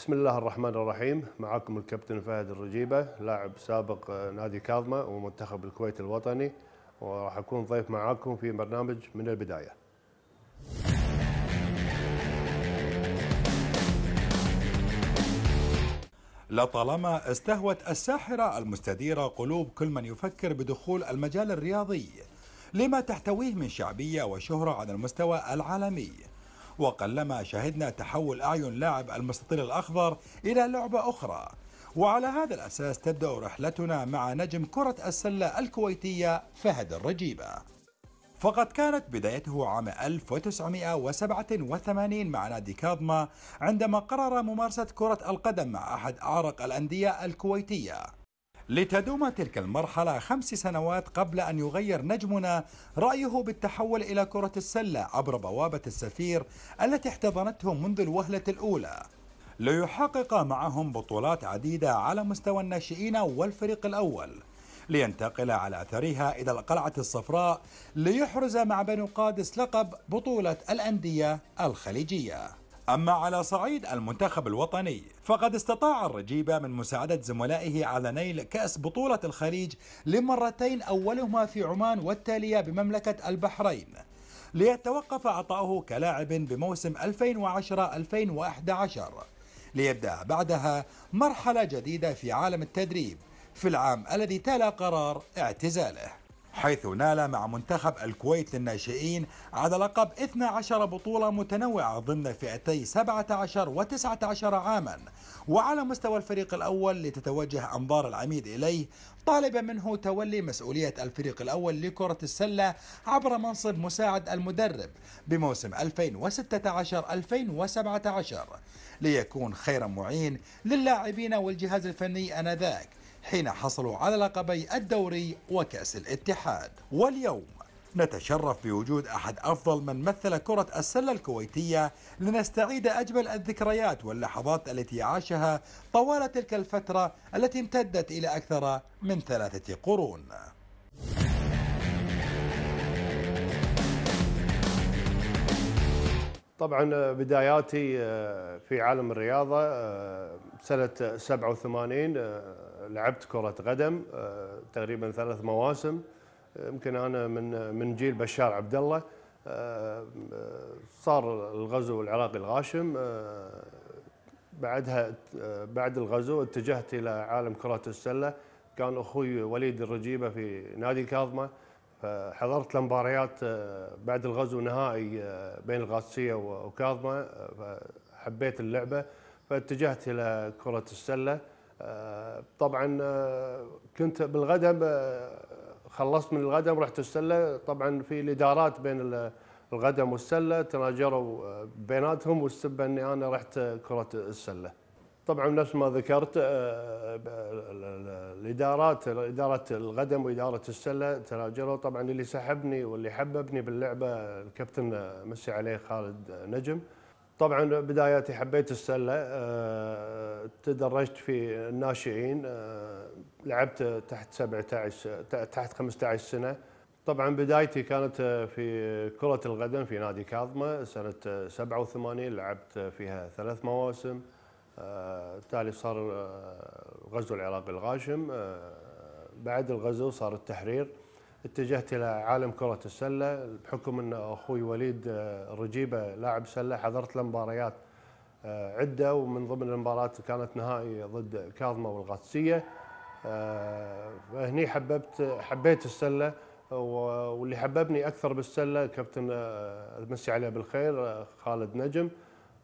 بسم الله الرحمن الرحيم معكم الكابتن فهد الرجيبة لاعب سابق آه، نادي كاظمة ومنتخب الكويت الوطني وراح أكون ضيف معاكم في برنامج من البداية لطالما استهوت الساحرة المستديرة قلوب كل من يفكر بدخول المجال الرياضي لما تحتويه من شعبية وشهرة على المستوى العالمي وقلما شهدنا تحول أعين لاعب المستطيل الأخضر إلى لعبة أخرى وعلى هذا الأساس تبدأ رحلتنا مع نجم كرة السلة الكويتية فهد الرجيبة فقد كانت بدايته عام 1987 مع نادي كاظمة عندما قرر ممارسة كرة القدم مع أحد أعرق الأندية الكويتية لتدوم تلك المرحلة خمس سنوات قبل أن يغير نجمنا رأيه بالتحول إلى كرة السلة عبر بوابة السفير التي احتضنته منذ الوهلة الأولى ليحقق معهم بطولات عديدة على مستوى الناشئين والفريق الأول لينتقل على أثرها إلى القلعة الصفراء ليحرز مع بنو قادس لقب بطولة الأندية الخليجية أما على صعيد المنتخب الوطني فقد استطاع الرجيبة من مساعدة زملائه على نيل كأس بطولة الخليج لمرتين أولهما في عمان والتالية بمملكة البحرين ليتوقف عطاؤه كلاعب بموسم 2010-2011 ليبدأ بعدها مرحلة جديدة في عالم التدريب في العام الذي تلا قرار اعتزاله حيث نال مع منتخب الكويت للناشئين على لقب 12 بطولة متنوعة ضمن فئتي 17 و 19 عاما وعلى مستوى الفريق الأول لتتوجه أنظار العميد إليه طالبا منه تولي مسؤولية الفريق الأول لكرة السلة عبر منصب مساعد المدرب بموسم 2016-2017 ليكون خيرا معين للاعبين والجهاز الفني أنذاك حين حصلوا على لقبي الدوري وكأس الاتحاد واليوم نتشرف بوجود أحد أفضل من مثل كرة السلة الكويتية لنستعيد أجمل الذكريات واللحظات التي عاشها طوال تلك الفترة التي امتدت إلى أكثر من ثلاثة قرون طبعا آه، بداياتي آه، في عالم الرياضة آه، سنة 87 لعبت كرة قدم آه، تقريبا ثلاث مواسم يمكن انا من من جيل بشار عبد الله آه، آه، صار الغزو العراقي الغاشم بعدها بعد الغزو اتجهت الى عالم كرة السلة كان اخوي وليد الرجيبه في نادي الكاظمه فحضرت مباريات بعد الغزو نهائي بين القادسيه وكاظمه فحبيت اللعبه فاتجهت الى كره السله آه، طبعا آه، كنت بالغدم آه، خلصت من الغدم رحت السله طبعا في الادارات بين الغدم والسله تناجروا بيناتهم والسبب اني انا رحت كره السله. طبعا نفس ما ذكرت الادارات اداره الغدم واداره السله تناجروا طبعا اللي سحبني واللي حببني باللعبه الكابتن مسي عليه خالد نجم طبعا بداياتي حبيت السله آه، تدرجت في الناشئين آه، لعبت تحت 17 تحت 15 سنه طبعا بدايتي كانت في كرة القدم في نادي كاظمة سنة 87 لعبت فيها ثلاث مواسم آه، تالي صار الغزو العراقي الغاشم بعد الغزو صار التحرير اتجهت الى عالم كره السله بحكم ان اخوي وليد آه، رجيبه آه، لاعب سله حضرت له مباريات آه، عده ومن ضمن المباريات كانت نهائي ضد كاظمه والغاتسيه فهني حببت حبيت السله واللي حببني اكثر بالسله كابتن امسي عليه بالخير خالد نجم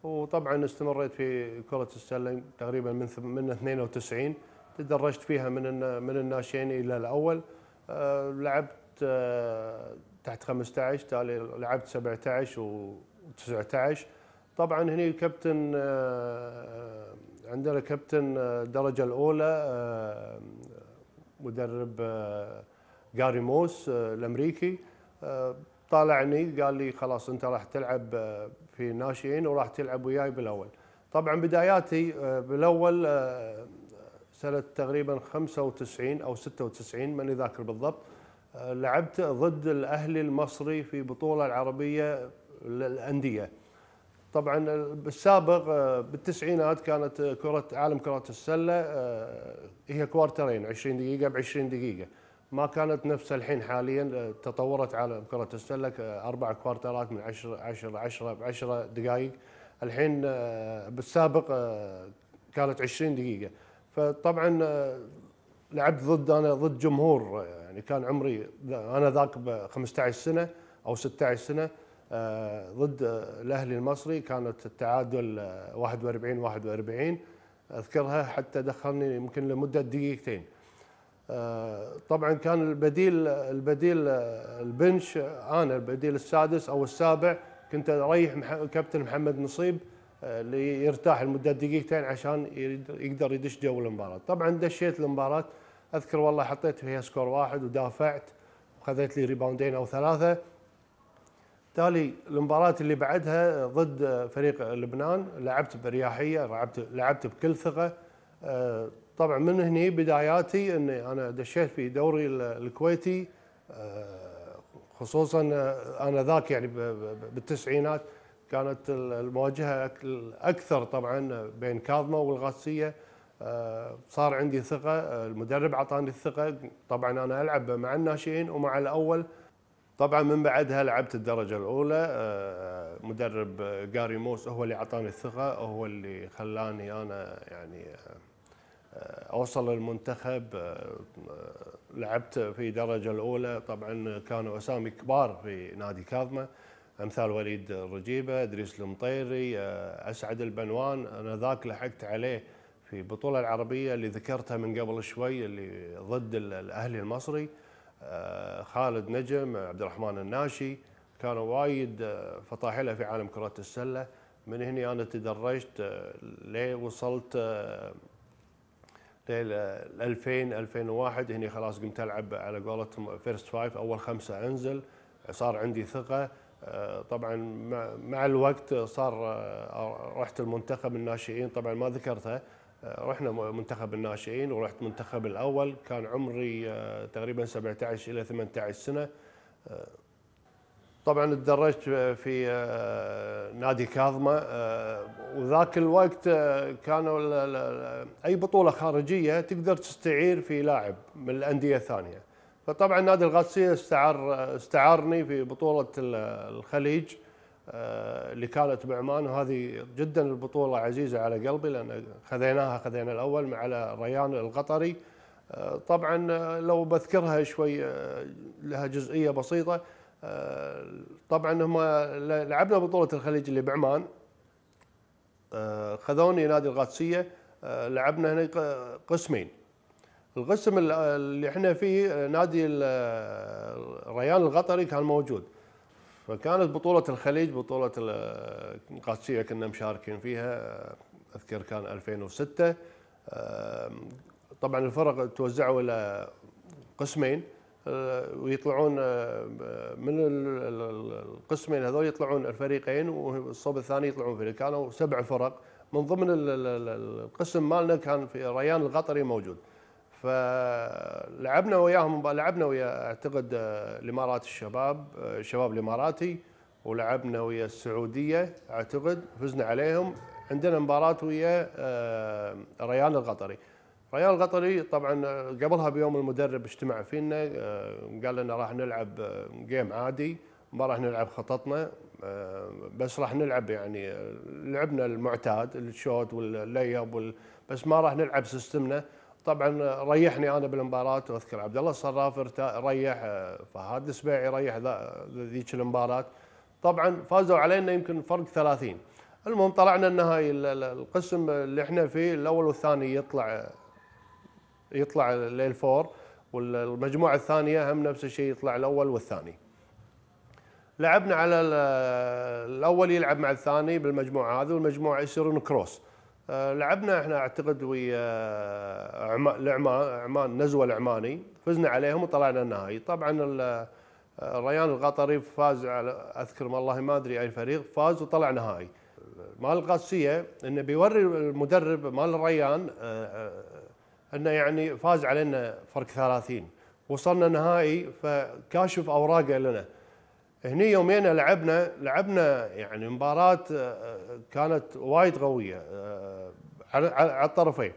وطبعا استمريت في كره السله تقريبا من من 92 تدرجت فيها من من الناشئين الى الاول آه، لعبت آه، تحت 15 تالي لعبت 17 و19 طبعا هني الكابتن آه، عندنا كابتن الدرجه الاولى مدرب جاري موس الامريكي طالعني قال لي خلاص انت راح تلعب في ناشئين وراح تلعب وياي بالاول طبعا بداياتي بالاول سنه تقريبا 95 او 96 ماني ذاكر بالضبط آه، لعبت ضد الاهلي المصري في بطوله العربيه للانديه طبعا بالسابق آه، بالتسعينات كانت كره عالم كره السله آه، هي كوارترين 20 دقيقه ب 20 دقيقه ما كانت نفس الحين حاليا تطورت عالم كره السله اربع كوارترات من 10 10 10 ب 10 دقائق الحين بالسابق كانت 20 دقيقه فطبعا آه، لعبت ضد انا ضد جمهور آه، يعني كان عمري انا ذاك ب 15 سنه او 16 سنه آه، ضد الاهلي المصري كانت التعادل 41 41 اذكرها حتى دخلني يمكن لمده دقيقتين طبعا كان البديل البديل البنش انا البديل السادس او السابع كنت اريح كابتن محمد نصيب ليرتاح لمده دقيقتين عشان يقدر يدش جو المباراه، طبعا دشيت المباراه اذكر والله حطيت فيها سكور واحد ودافعت وخذيت لي ريباوندين او ثلاثه. تالي المباراه اللي بعدها ضد فريق لبنان لعبت برياحيه لعبت لعبت بكل ثقه آه، طبعا من هني بداياتي اني انا دشيت في دوري الكويتي آه، خصوصا انا ذاك يعني بالتسعينات كانت المواجهه اكثر طبعا بين كاظمه والغاسيه آه، صار عندي ثقه آه، المدرب اعطاني الثقه طبعا انا العب مع الناشئين ومع الاول طبعا من بعدها لعبت الدرجه الاولى آه، مدرب جاري موس هو اللي اعطاني الثقه هو اللي خلاني انا يعني اوصل المنتخب لعبت في درجه الاولى طبعا كانوا اسامي كبار في نادي كاظمه امثال وليد الرجيبه ادريس المطيري آه، اسعد البنوان انا ذاك لحقت عليه في البطوله العربيه اللي ذكرتها من قبل شوي اللي ضد الاهلي المصري آه، خالد نجم عبد الرحمن الناشي كانوا وايد آه، فطاحله في عالم كره السله من هنا انا تدرجت ليه وصلت ل 2000 2001 هني خلاص قمت العب على قولتهم فيرست فايف اول خمسه انزل صار عندي ثقه آه، طبعا مع الوقت صار آه، رحت المنتخب الناشئين طبعا ما ذكرتها آه، رحنا منتخب الناشئين ورحت منتخب الاول كان عمري تقريبا 17 الى 18 سنه طبعا تدرجت في نادي كاظمه وذاك الوقت كانوا اي بطوله خارجيه تقدر تستعير في لاعب من الانديه الثانيه فطبعا نادي القادسيه استعار استعارني في بطولة الخليج آه، اللي كانت بعمان وهذه جدا البطولة عزيزة على قلبي لأن خذيناها خذينا الأول مع ريان القطري آه، طبعا آه، لو بذكرها شوي لها جزئية بسيطة طبعا هم لعبنا بطولة الخليج اللي بعمان خذوني نادي القادسيه لعبنا هنا قسمين القسم اللي احنا فيه نادي ريان القطري كان موجود فكانت بطولة الخليج بطولة القادسية كنا مشاركين فيها اذكر كان 2006 طبعا الفرق توزعوا الى قسمين ويطلعون من القسمين هذول يطلعون الفريقين والصوب الثاني يطلعون فريق كانوا سبع فرق من ضمن القسم مالنا كان في ريان القطري موجود فلعبنا وياهم لعبنا ويا اعتقد آه، الامارات الشباب آه، الشباب الاماراتي ولعبنا ويا السعوديه اعتقد فزنا عليهم عندنا مباراه ويا آه، ريان القطري ريان القطري طبعا قبلها بيوم المدرب اجتمع فينا قال لنا راح نلعب جيم عادي ما راح نلعب خططنا بس راح نلعب يعني لعبنا المعتاد الشوت والليب بس ما راح نلعب سيستمنا طبعا ريحني انا بالمباراه واذكر عبد الله الصراف ريح آه، فهد السبيعي ريح ذيك المباراه طبعا فازوا علينا يمكن فرق 30 المهم طلعنا النهائي القسم اللي احنا فيه الاول والثاني يطلع يطلع ليل فور والمجموعه الثانيه هم نفس الشيء يطلع الاول والثاني لعبنا على الاول يلعب مع الثاني بالمجموعه هذه والمجموعه يصيرون كروس آه، لعبنا احنا اعتقد ويا آه، عمان نزوه العماني فزنا عليهم وطلعنا النهائي طبعا الريان آه، القطري فاز على اذكر والله ما ادري اي فريق فاز وطلع نهائي مال القادسيه انه بيوري المدرب مال الريان انه يعني فاز علينا فرق 30 وصلنا نهائي فكاشف اوراقه لنا هني يومين لعبنا لعبنا يعني مباراة آه، كانت وايد قوية آه، على الطرفين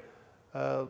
آه،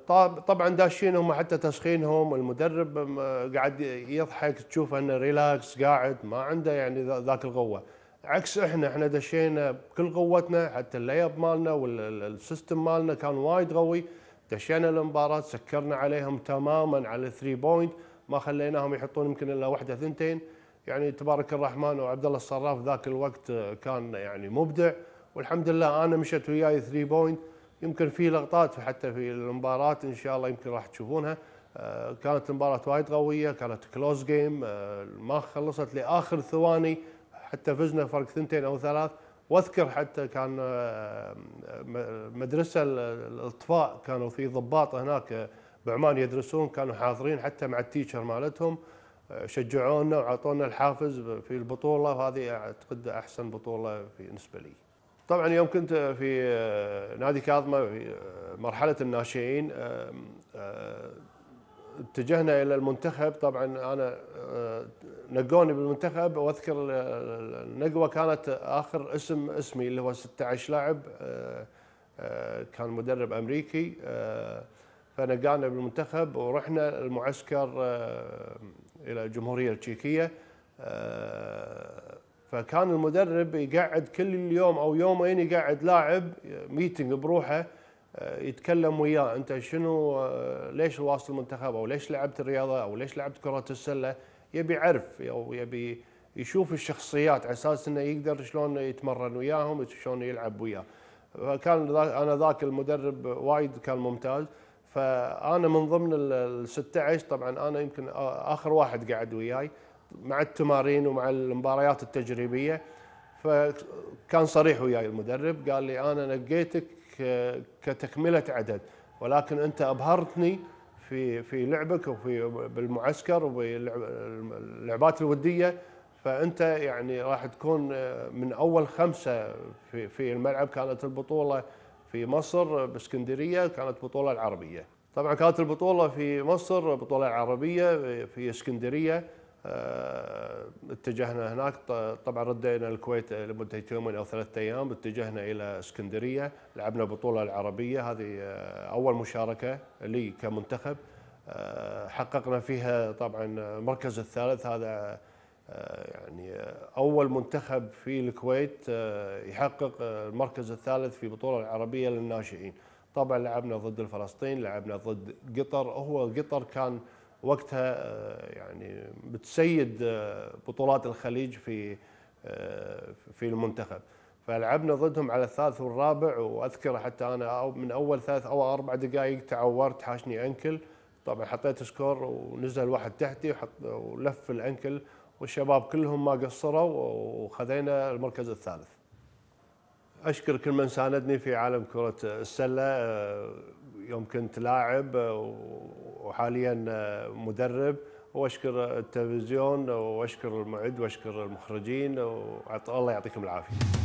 طبعا داشين هم حتى تسخينهم المدرب قاعد يضحك تشوف انه ريلاكس قاعد ما عنده يعني ذاك القوه عكس احنا احنا دشينا بكل قوتنا حتى الليب مالنا والسيستم مالنا كان وايد قوي دشينا المباراه سكرنا عليهم تماما على 3 بوينت ما خليناهم يحطون يمكن الا واحده ثنتين يعني تبارك الرحمن وعبد الله الصراف ذاك الوقت كان يعني مبدع والحمد لله انا مشت وياي 3 بوينت يمكن في لقطات حتى في المباراه ان شاء الله يمكن راح تشوفونها آه، كانت المباراه وايد قويه كانت كلوز جيم آه، ما خلصت لاخر ثواني حتى فزنا فرق ثنتين او ثلاث واذكر حتى كان آه، مدرسه الاطفاء كانوا في ضباط هناك بعمان يدرسون كانوا حاضرين حتى مع التيشر مالتهم شجعونا وعطونا الحافز في البطوله وهذه اعتقد احسن بطوله بالنسبه لي. طبعا يوم كنت في آه، نادي كاظمه في آه، مرحله الناشئين آه، اتجهنا الى المنتخب طبعا انا نقوني بالمنتخب واذكر النقوه كانت اخر اسم اسمي اللي هو 16 لاعب كان مدرب امريكي فنقانا بالمنتخب ورحنا المعسكر الى الجمهوريه التشيكيه آه، فكان المدرب يقعد كل اليوم او يومين يقعد لاعب ميتنج بروحه آه، يتكلم وياه انت شنو آه، ليش واصل المنتخب او ليش لعبت الرياضه او ليش لعبت كره السله يبي يعرف او يبي يشوف الشخصيات على اساس انه يقدر شلون يتمرن وياهم شلون يلعب وياه فكان انا ذاك المدرب وايد كان ممتاز فانا من ضمن ال 16 طبعا انا يمكن اخر واحد قعد وياي مع التمارين ومع المباريات التجريبيه فكان صريح وياي المدرب قال لي انا نقيتك كتكمله عدد ولكن انت ابهرتني في في لعبك وفي بالمعسكر وباللعبات الوديه فانت يعني راح تكون من اول خمسه في في الملعب كانت البطوله في مصر باسكندريه كانت بطوله العربيه طبعا كانت البطوله في مصر بطوله عربيه في اسكندريه آه، اتجهنا هناك طبعا ردينا الكويت لمده يومين او ثلاثة ايام اتجهنا الى اسكندريه لعبنا بطولة العربيه هذه اول مشاركه لي كمنتخب آه، حققنا فيها طبعا المركز الثالث هذا آه، يعني اول منتخب في الكويت آه، يحقق آه، المركز الثالث في بطوله العربيه للناشئين طبعا لعبنا ضد الفلسطين لعبنا ضد قطر هو قطر كان وقتها يعني بتسيد بطولات الخليج في في المنتخب فلعبنا ضدهم على الثالث والرابع واذكر حتى انا من اول ثلاث او اربع دقائق تعورت حاشني انكل طبعا حطيت سكور ونزل واحد تحتي ولف الانكل والشباب كلهم ما قصروا وخذينا المركز الثالث اشكر كل من ساندني في عالم كره السله آه، يوم كنت لاعب آه، وحاليا آه، مدرب واشكر التلفزيون واشكر المعد واشكر المخرجين الله يعطيكم العافيه